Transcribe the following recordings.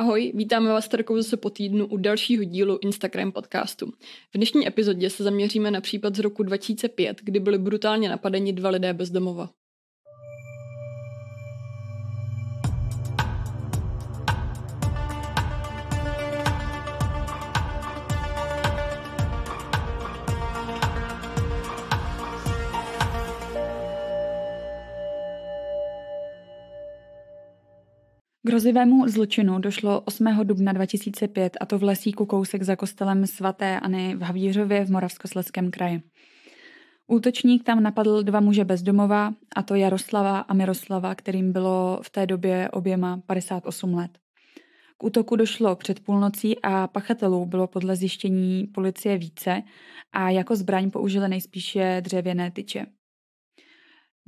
Ahoj, vítáme vás Terkou jako zase po týdnu u dalšího dílu Instagram podcastu. V dnešní epizodě se zaměříme na případ z roku 2005, kdy byly brutálně napadeni dva lidé bez domova. hrozivému zločinu došlo 8. dubna 2005 a to v lesíku kousek za kostelem svaté Ani v Havířově v Moravskoslezském kraji. Útočník tam napadl dva muže bezdomova, a to Jaroslava a Miroslava, kterým bylo v té době oběma 58 let. K útoku došlo před půlnocí a pachatelů bylo podle zjištění policie více a jako zbraň použili nejspíše dřevěné tyče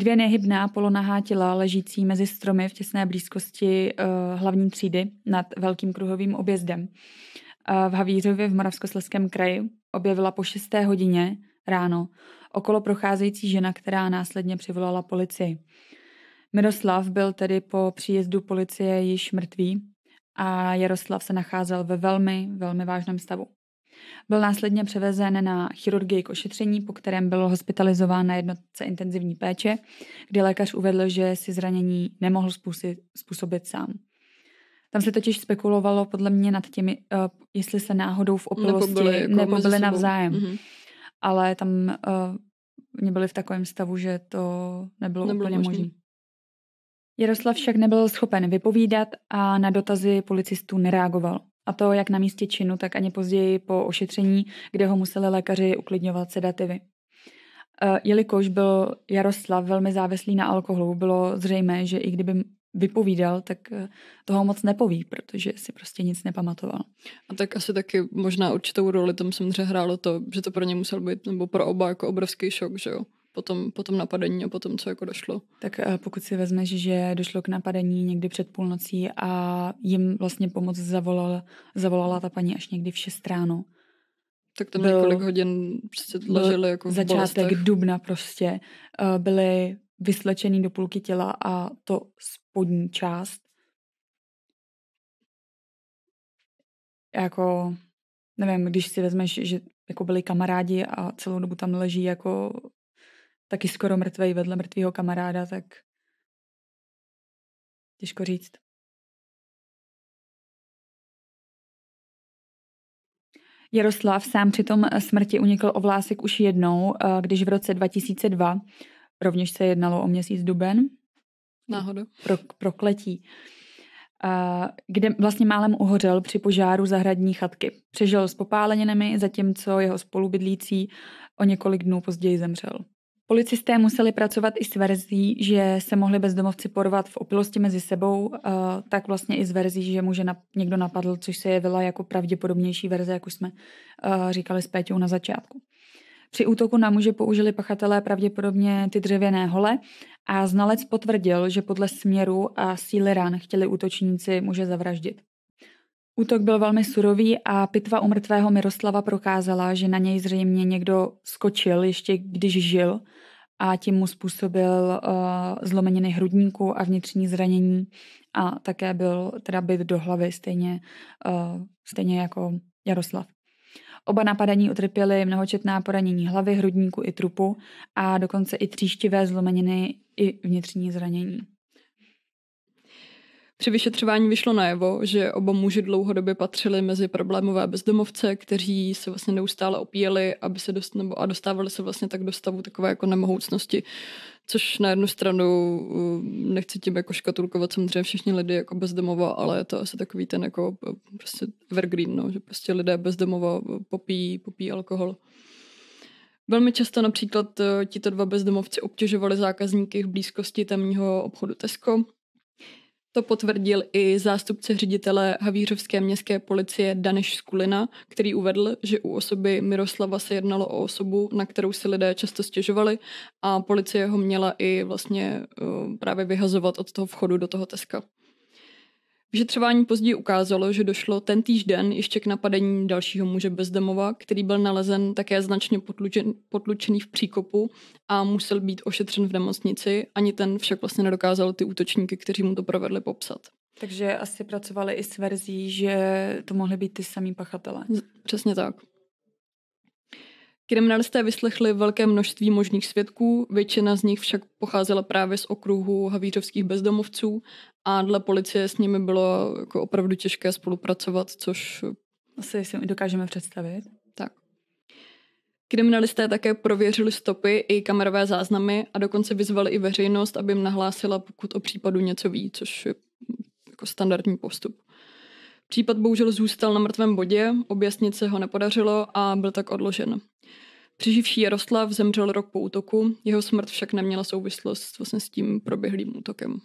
dvě nehybná polonahá těla ležící mezi stromy v těsné blízkosti uh, hlavní třídy nad velkým kruhovým objezdem. Uh, v Havířově v Moravskosleském kraji objevila po 6. hodině ráno okolo procházející žena, která následně přivolala policii. Miroslav byl tedy po příjezdu policie již mrtvý a Jaroslav se nacházel ve velmi, velmi vážném stavu. Byl následně převezen na chirurgii k ošetření, po kterém byl hospitalizován na jednotce intenzivní péče, kdy lékař uvedl, že si zranění nemohl způsobit sám. Tam se totiž spekulovalo podle mě nad těmi, uh, jestli se náhodou v opilosti nepobili, jako navzájem. Mm-hmm. Ale tam uh, eh, mě byli v takovém stavu, že to nebylo, nebylo úplně možné. Jaroslav však nebyl schopen vypovídat a na dotazy policistů nereagoval. A to jak na místě činu, tak ani později po ošetření, kde ho museli lékaři uklidňovat sedativy. E, jelikož byl Jaroslav velmi závislý na alkoholu, bylo zřejmé, že i kdyby vypovídal, tak e, toho moc nepoví, protože si prostě nic nepamatoval. A tak asi taky možná určitou roli tam samozřejmě hrálo to, že to pro ně musel být, nebo pro oba jako obrovský šok, že jo? potom, potom napadení a potom, co jako došlo. Tak eh, pokud si vezmeš, že došlo k napadení někdy před půlnocí a jim vlastně pomoc zavolala, zavolala ta paní až někdy v 6 ráno. Tak tam byl, několik hodin prostě leželi jako v Začátek bolestech. dubna prostě. Eh, byli vyslečený do půlky těla a to spodní část. Jako, nevím, když si vezmeš, že jako byli kamarádi a celou dobu tam leží jako taky skoro mrtvej vedle mrtvého kamaráda, tak těžko říct. Jaroslav sám při tom eh, smrti unikl o vlásek už jednou, eh, když v roce 2002, rovněž se jednalo o měsíc duben, Náhodou. Pro, prokletí, eh, kde vlastně málem uhořel při požáru zahradní chatky. Přežil s popáleninami, zatímco jeho spolubydlící o několik dnů později zemřel. Policisté museli pracovat i s verzí, že se mohli bezdomovci porvat v opilosti mezi sebou, eh, tak vlastně i s verzí, že muže někdo napadl, což se jevila jako pravděpodobnější verze, jak už jsme eh, říkali s Péťou na začátku. Při útoku na muže použili pachatelé pravděpodobně ty dřevěné hole a znalec potvrdil, že podle směru a síly ran chtěli útočníci muže zavraždit. Útok byl velmi surový a pitva u mrtvého Miroslava prokázala, že na něj zřejmě někdo skočil ještě když žil a tím mu způsobil uh, zlomeniny hrudníku a vnitřní zranění a také byl teda byt do hlavy stejně, uh, stejně jako Jaroslav. Oba napadení utrpěli mnohočetná poranění hlavy, hrudníku i trupu a dokonce i tříštivé zlomeniny i vnitřní zranění. Při vyšetřování vyšlo najevo, že oba muži dlouhodobě patřili mezi problémové bezdomovce, kteří se vlastně neustále opíjeli aby se dost, nebo, a dostávali se vlastně tak do stavu takové jako nemohoucnosti, což na jednu stranu eh, nechci tím jako škatulkovat samozřejmě všichni lidi jako bezdomova, ale je to asi takový ten jako eh, prostě evergreen, no, že prostě lidé bezdomova eh, popíjí, popíjí alkohol. Velmi často například tito dva bezdomovci obtěžovali zákazníky v blízkosti tamního obchodu Tesco, to potvrdil i zástupce ředitele Havířovské městské policie Daneš Skulina, který uvedl, že u osoby Miroslava se jednalo o osobu, na kterou si lidé často stěžovali a policie ho měla i vlastně eh, právě vyhazovat od toho vchodu do toho Teska. Vyšetřování později ukázalo, že došlo ten den ještě k napadení dalšího muže bezdomova, který byl nalezen také značně potlučen, potlučený v příkopu a musel být ošetřen v nemocnici. Ani ten však vlastně nedokázal ty útočníky, kteří mu to provedli, popsat. Takže asi pracovali i s verzí, že to mohly být ty samý pachatelé. Přesně tak. Kriminalisté vyslechli velké množství možných svědků, většina z nich však pocházela právě z okruhu havířovských bezdomovců a dle policie s nimi bylo jako opravdu těžké spolupracovat, což... Asi si dokážeme představit. Tak. Kriminalisté také prověřili stopy i kamerové záznamy a dokonce vyzvali i veřejnost, aby jim nahlásila, pokud o případu něco ví, což je jako standardní postup. Případ bohužel zůstal na mrtvém bodě, objasnit se ho nepodařilo a byl tak odložen. Přeživší Jaroslav zemřel rok po útoku, jeho smrt však neměla souvislost vlastně s tím proběhlým útokem.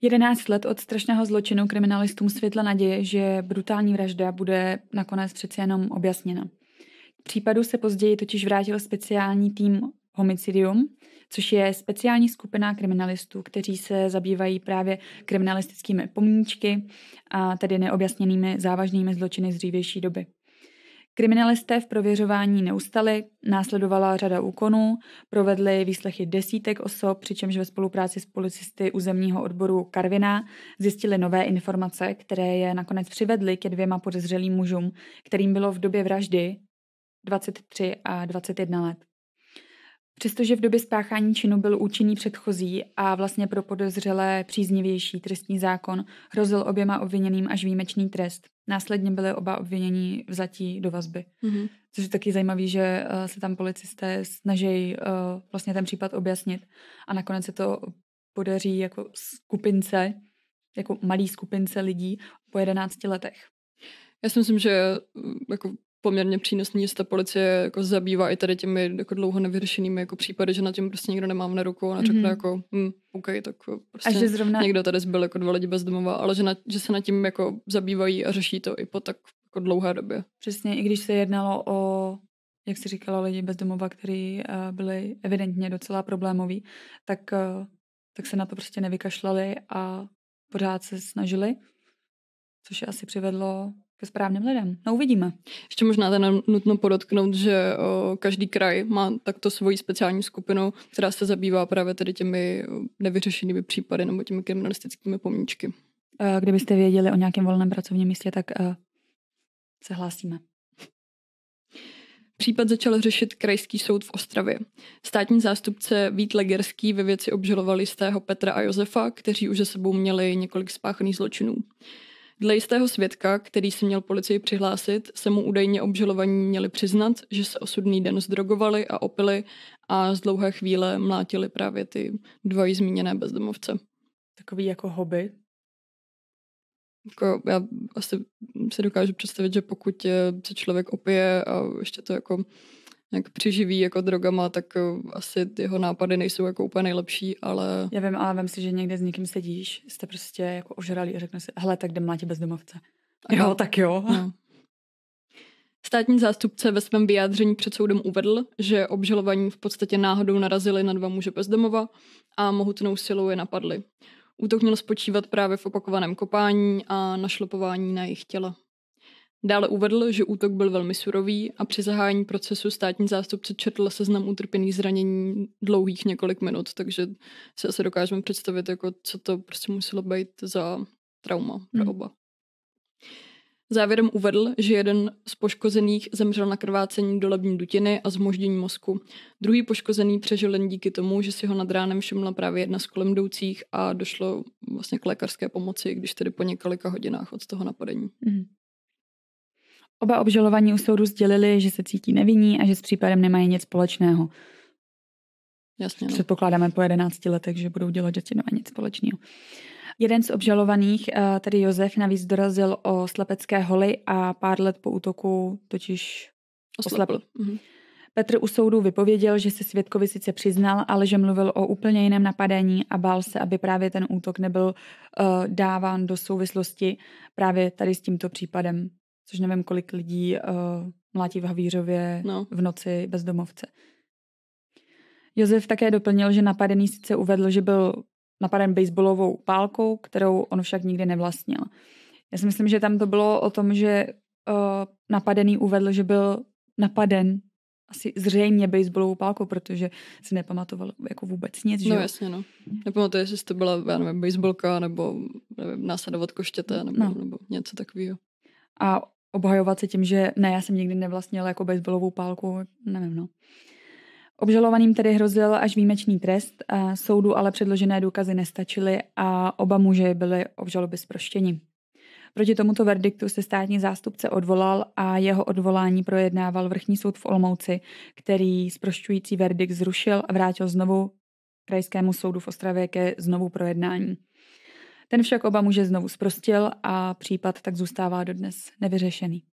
11 let od strašného zločinu kriminalistům světla naděje, že brutální vražda bude nakonec přece jenom objasněna. K případu se později totiž vrátil speciální tým homicidium, což je speciální skupina kriminalistů, kteří se zabývají právě kriminalistickými pomníčky a tedy neobjasněnými závažnými zločiny z dřívější doby. Kriminalisté v prověřování neustali, následovala řada úkonů, provedli výslechy desítek osob, přičemž ve spolupráci s policisty územního odboru Karvina zjistili nové informace, které je nakonec přivedly ke dvěma podezřelým mužům, kterým bylo v době vraždy 23 a 21 let. Přestože v době spáchání činu byl účinný předchozí a vlastně pro podezřelé příznivější trestní zákon, hrozil oběma obviněným až výjimečný trest. Následně byly oba obvinění vzatí do vazby. Mm-hmm. Což je taky zajímavé, že eh, se tam policisté snaží uh, eh, vlastně ten případ objasnit a nakonec se to podaří jako skupince, jako malý skupince lidí po 11 letech. Já si myslím, že eh, jako poměrně přínosný, že ta policie jako zabývá i tady těmi jako dlouho nevyřešenými jako případy, že na tím prostě nikdo nemá na ruku a řekne mm-hmm. jako, hm, OK, tak eh, prostě a že zrovna... někdo tady zbyl jako dva lidi bez domova, ale že, na, že se na tím jako zabývají a řeší to i po tak jako dlouhé době. Přesně, i když se jednalo o jak si říkala, lidi bez domova, kteří uh, byli evidentně docela problémoví, tak, uh, tak se na to prostě nevykašlali a pořád se snažili, což je asi přivedlo ke správným lidem. No uvidíme. Ještě možná ten nutno podotknout, že o, každý kraj má takto svoji speciální skupinu, která se zabývá právě tedy těmi nevyřešenými případy nebo těmi kriminalistickými pomníčky. E, kdybyste věděli o nějakém volném pracovním místě, tak uh, se hlásíme. Případ začal řešit krajský soud v Ostravě. Státní zástupce Vít Legerský ve věci obžaloval jistého Petra a Josefa, kteří už za sebou měli několik spáchaných zločinů. Dle jistého svědka, který se měl policii přihlásit, se mu údajně obžalovaní měli přiznat, že se osudný den zdrogovali a opili a z dlouhé chvíle mlátili právě ty dva zmíněné bezdomovce. Takový jako hobby? Jako já asi si dokážu představit, že pokud se člověk opije a ještě to jako nějak přiživí jako drogama, tak eh, asi jeho nápady nejsou jako úplně nejlepší, ale... Já vím, ale vím si, že někde s někým sedíš, jste prostě jako ožrali a řekne si, hele, tak jdem mlátit bezdomovce. Jo, tak jo. No. Státní zástupce ve svém vyjádření před soudem uvedl, že obžalovaní v podstatě náhodou narazili na dva muže bezdomova a mohutnou silou je napadli. Útok měl spočívat právě v opakovaném kopání a našlopování na jejich těla. Dále uvedl, že útok byl velmi surový a při zahájení procesu státní zástupce četl seznam utrpěných zranění dlouhých několik minut, takže se asi dokážeme představit, jako co to prostě muselo být za trauma pro hmm. oba. Hmm. Závěrem uvedl, že jeden z poškozených zemřel na krvácení dolební dutiny a zmoždění mozku. Druhý poškozený přežil jen díky tomu, že si ho nad ránem všimla právě jedna z kolem jdoucích a došlo vlastně k lékařské pomoci, když tedy po několika hodinách od toho napadení. Mm. Oba obžalovaní u soudu sdělili, že se cítí nevinní a že s případem nemají nic společného. Jasně. No. Předpokládáme po 11 letech, že budou dělat, že nemají no nic společného. Jeden z obžalovaných, eh, tedy Josef, navíc dorazil o slepecké holy a pár let po útoku totiž oslepl. oslepl. Mhm. Petr u soudu vypověděl, že se svědkovi sice přiznal, ale že mluvil o úplně jiném napadení a bál se, aby právě ten útok nebyl uh, dáván do souvislosti právě tady s tímto případem což nevím, kolik lidí uh, mlátí v Havířově no. v noci bez domovce. Josef také doplnil, že napadený sice uvedl, že byl napaden baseballovou pálkou, kterou on však nikdy nevlastnil. Já si myslím, že tam to bylo o tom, že uh, napadený uvedl, že byl napaden asi zřejmě baseballovou pálkou, protože si nepamatoval jako vůbec nic. Že? No jasně, no. Nepamatuji, jestli to byla, já nevím, baseballka nebo nevím, následovat koštěte nebo, no. nebo něco takového. A obhajovat se tím, že ne, já jsem nikdy nevlastnil jako baseballovou pálku, nevím, no. Obžalovaným tedy hrozil až výjimečný trest, a soudu ale předložené důkazy nestačily a oba muže byli obžaloby zproštěni. Proti tomuto verdiktu se státní zástupce odvolal a jeho odvolání projednával vrchní soud v Olmouci, který zprošťující verdikt zrušil a vrátil znovu krajskému soudu v Ostravě ke znovu projednání. Ten však oba muže znovu zprostil a případ tak zůstává dodnes nevyřešený.